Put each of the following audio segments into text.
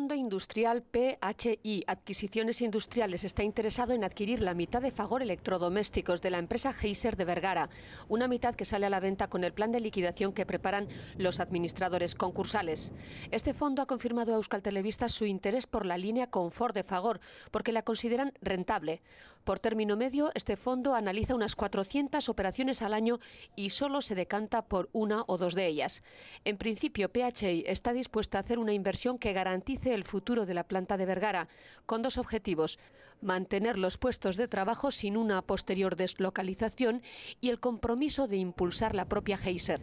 Fondo Industrial PHI Adquisiciones Industriales está interesado en adquirir la mitad de Fagor Electrodomésticos de la empresa Geiser de Vergara, una mitad que sale a la venta con el plan de liquidación que preparan los administradores concursales. Este fondo ha confirmado a Euskal Televista su interés por la línea confort de Fagor, porque la consideran rentable. Por término medio, este fondo analiza unas 400 operaciones al año y solo se decanta por una o dos de ellas. En principio, PHI está dispuesta a hacer una inversión que garantice el futuro de la planta de Vergara, con dos objetivos, mantener los puestos de trabajo sin una posterior deslocalización y el compromiso de impulsar la propia Heiser.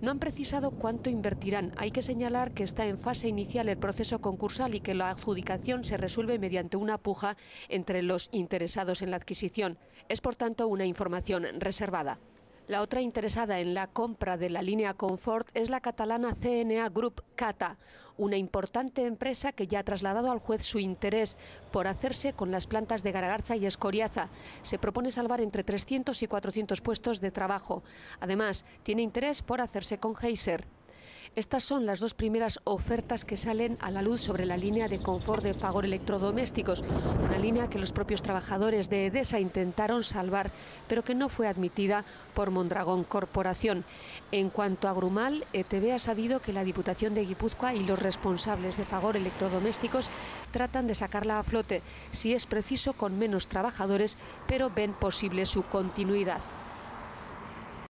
No han precisado cuánto invertirán. Hay que señalar que está en fase inicial el proceso concursal y que la adjudicación se resuelve mediante una puja entre los interesados en la adquisición. Es, por tanto, una información reservada. La otra interesada en la compra de la línea Confort es la catalana CNA Group Cata, una importante empresa que ya ha trasladado al juez su interés por hacerse con las plantas de Garagarza y Escoriaza. Se propone salvar entre 300 y 400 puestos de trabajo. Además, tiene interés por hacerse con Geyser. Estas son las dos primeras ofertas que salen a la luz sobre la línea de confort de Fagor Electrodomésticos, una línea que los propios trabajadores de EDESA intentaron salvar, pero que no fue admitida por Mondragón Corporación. En cuanto a Grumal, ETV ha sabido que la Diputación de Guipúzcoa y los responsables de Fagor Electrodomésticos tratan de sacarla a flote, si es preciso con menos trabajadores, pero ven posible su continuidad.